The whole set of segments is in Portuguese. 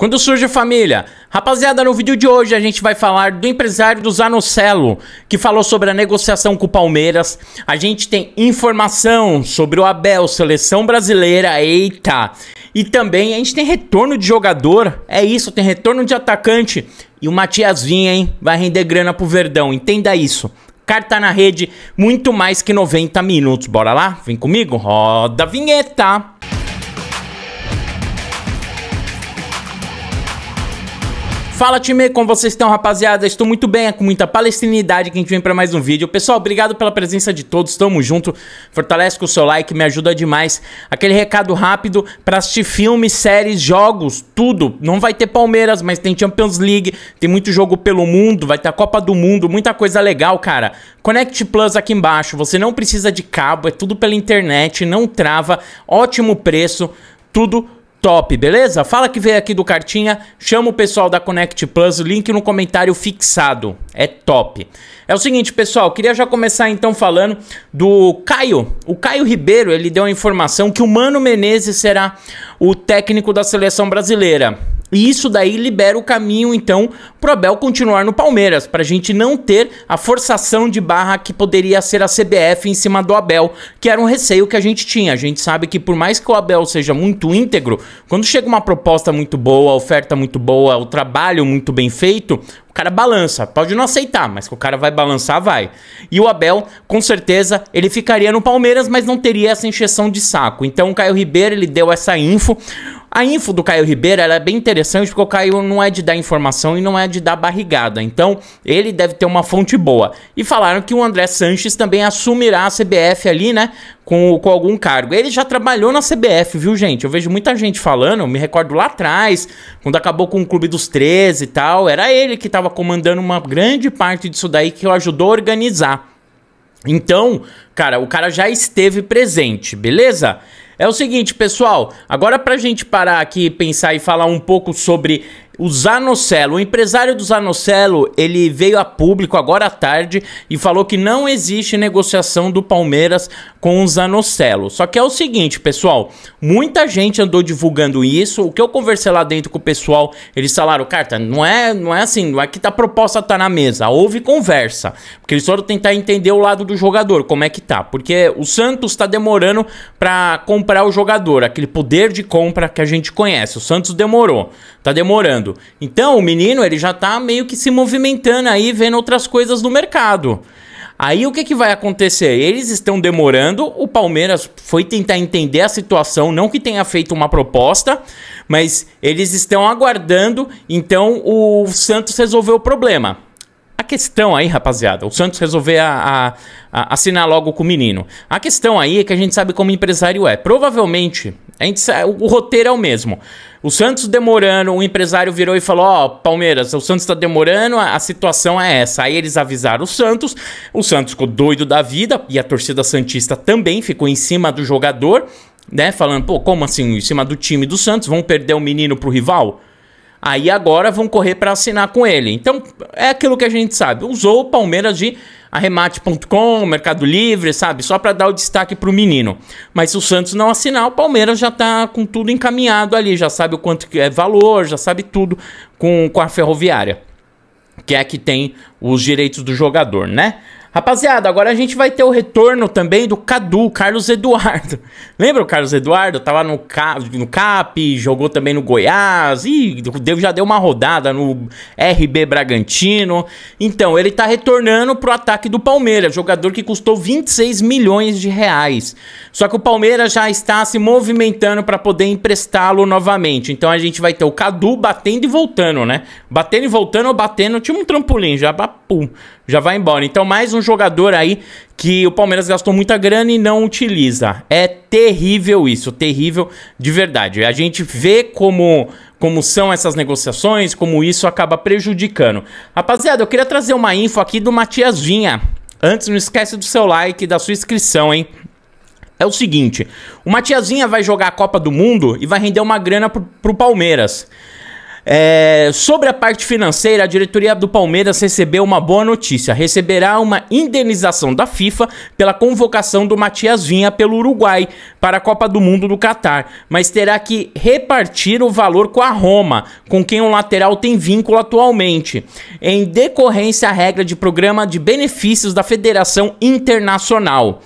Quando surge a família? Rapaziada, no vídeo de hoje a gente vai falar do empresário do Zanocelo, que falou sobre a negociação com o Palmeiras. A gente tem informação sobre o Abel, seleção brasileira, eita! E também a gente tem retorno de jogador, é isso, tem retorno de atacante. E o Matias Vinha, hein? Vai render grana pro Verdão, entenda isso. Carta na rede, muito mais que 90 minutos. Bora lá? Vem comigo? Roda a vinheta! Fala time, como vocês estão rapaziada? Estou muito bem, é com muita palestinidade que a gente vem para mais um vídeo. Pessoal, obrigado pela presença de todos, tamo junto. Fortalece com o seu like, me ajuda demais. Aquele recado rápido para assistir filmes, séries, jogos, tudo. Não vai ter Palmeiras, mas tem Champions League, tem muito jogo pelo mundo, vai ter a Copa do Mundo, muita coisa legal, cara. Connect Plus aqui embaixo, você não precisa de cabo, é tudo pela internet, não trava, ótimo preço, tudo Top, beleza? Fala que veio aqui do Cartinha, chama o pessoal da Connect Plus, link no comentário fixado. É top. É o seguinte, pessoal, queria já começar então falando do Caio. O Caio Ribeiro, ele deu a informação que o Mano Menezes será o técnico da seleção brasileira. E isso daí libera o caminho, então, pro Abel continuar no Palmeiras, pra gente não ter a forçação de barra que poderia ser a CBF em cima do Abel, que era um receio que a gente tinha. A gente sabe que por mais que o Abel seja muito íntegro, quando chega uma proposta muito boa, oferta muito boa, o trabalho muito bem feito, o cara balança. Pode não aceitar, mas que o cara vai balançar, vai. E o Abel, com certeza, ele ficaria no Palmeiras, mas não teria essa encheção de saco. Então o Caio Ribeiro, ele deu essa info. A info do Caio Ribeiro é bem interessante porque o Caio não é de dar informação e não é de dar barrigada. Então, ele deve ter uma fonte boa. E falaram que o André Sanches também assumirá a CBF ali, né? Com, com algum cargo. Ele já trabalhou na CBF, viu, gente? Eu vejo muita gente falando, me recordo lá atrás, quando acabou com o Clube dos 13 e tal. Era ele que estava comandando uma grande parte disso daí que o ajudou a organizar. Então, cara, o cara já esteve presente, beleza? É o seguinte, pessoal, agora pra gente parar aqui e pensar e falar um pouco sobre o Zanocelo, o empresário do Zanocelo, ele veio a público agora à tarde e falou que não existe negociação do Palmeiras com o Zanocelo. Só que é o seguinte, pessoal, muita gente andou divulgando isso. O que eu conversei lá dentro com o pessoal, eles falaram, carta, não é, não é assim, não é que tá, a proposta tá na mesa, houve conversa. Porque eles foram tentar entender o lado do jogador, como é que tá. Porque o Santos tá demorando para comprar comprar o jogador, aquele poder de compra que a gente conhece. O Santos demorou, tá demorando. Então o menino ele já tá meio que se movimentando aí, vendo outras coisas no mercado. Aí o que, que vai acontecer? Eles estão demorando. O Palmeiras foi tentar entender a situação, não que tenha feito uma proposta, mas eles estão aguardando. Então o Santos resolveu o problema. A questão aí, rapaziada, o Santos resolver a, a, a assinar logo com o menino. A questão aí é que a gente sabe como empresário é. Provavelmente, a gente sabe, o, o roteiro é o mesmo. O Santos demorando, o empresário virou e falou: Ó, oh, Palmeiras, o Santos tá demorando, a, a, situação é essa. Aí eles avisaram o Santos, o Santos ficou doido da vida e a torcida Santista também ficou em cima do jogador, né? Falando: pô, como assim? Em cima do time do Santos, vão perder o menino pro rival? Aí agora vão correr para assinar com ele. Então é aquilo que a gente sabe. Usou o Palmeiras de arremate.com, Mercado Livre, sabe? Só para dar o destaque para o menino. Mas se o Santos não assinar, o Palmeiras já está com tudo encaminhado ali, já sabe o quanto que é valor, já sabe tudo com, com a ferroviária, que é que tem os direitos do jogador, né? Rapaziada, agora a gente vai ter o retorno também do Cadu, Carlos Eduardo. Lembra o Carlos Eduardo? Tava no, no CAP, jogou também no Goiás e já deu uma rodada no RB Bragantino. Então, ele tá retornando pro ataque do Palmeiras, jogador que custou 26 milhões de reais. Só que o Palmeiras já está se movimentando para poder emprestá-lo novamente. Então a gente vai ter o Cadu batendo e voltando, né? Batendo e voltando, batendo, tinha um trampolim já, pum, já vai embora. Então mais um um jogador aí que o Palmeiras gastou muita grana e não utiliza. É terrível isso, terrível de verdade. A gente vê como como são essas negociações, como isso acaba prejudicando. Rapaziada, eu queria trazer uma info aqui do Matias Vinha. Antes, não esquece do seu like e da sua inscrição, hein? É o seguinte, o Matiazinha vai jogar a Copa do Mundo e vai render uma grana pro, pro Palmeiras. É, sobre a parte financeira, a diretoria do Palmeiras recebeu uma boa notícia. Receberá uma indenização da FIFA pela convocação do Matias Vinha pelo Uruguai para a Copa do Mundo do Catar, mas terá que repartir o valor com a Roma, com quem o lateral tem vínculo atualmente, em decorrência à regra de programa de benefícios da Federação Internacional.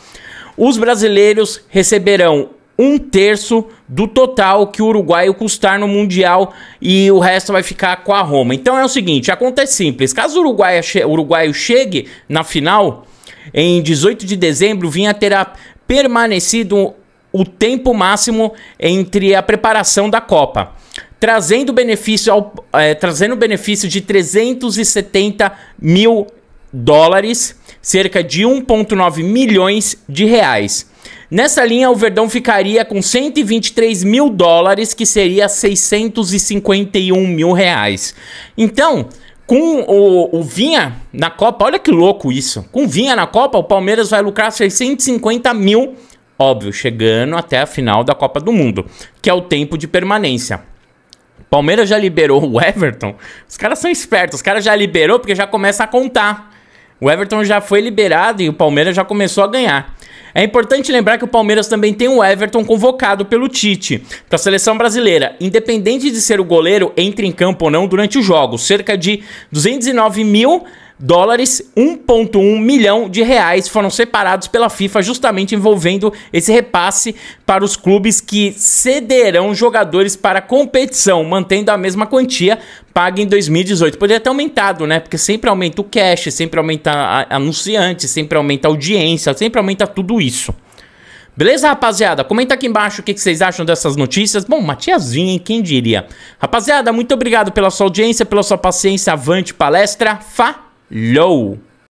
Os brasileiros receberão um terço do total que o Uruguai custar no Mundial e o resto vai ficar com a Roma. Então é o seguinte, a conta é simples. Caso o Uruguai che uruguaio chegue na final, em 18 de dezembro, vinha terá permanecido o tempo máximo entre a preparação da Copa, trazendo benefício, ao, é, trazendo benefício de 370 mil dólares, cerca de 1,9 milhões de reais. Nessa linha, o Verdão ficaria com 123 mil dólares, que seria 651 mil reais. Então, com o, o, Vinha na Copa, olha que louco isso. Com Vinha na Copa, o Palmeiras vai lucrar 650 mil, óbvio, chegando até a final da Copa do Mundo, que é o tempo de permanência. Palmeiras já liberou o Everton. Os caras são espertos, os caras já liberou porque já começa a contar. O Everton já foi liberado e o Palmeiras já começou a ganhar. É importante lembrar que o Palmeiras também tem o Everton convocado pelo Tite para a seleção brasileira, independente de ser o goleiro entre em campo ou não durante os jogos, cerca de 209 mil dólares, 1,1 milhão de reais foram separados pela FIFA justamente envolvendo esse repasse para os clubes que cederão jogadores para a competição, mantendo a mesma quantia paga em 2018. Poderia ter aumentado, né? Porque sempre aumenta o cash, sempre aumenta anunciantes, sempre aumenta audiência, sempre aumenta tudo isso. Beleza, rapaziada? Comenta aqui embaixo o que vocês acham dessas notícias. Bom, Matiazinha, hein? Quem diria? Rapaziada, muito obrigado pela sua audiência, pela sua paciência. Avante palestra. Fá! low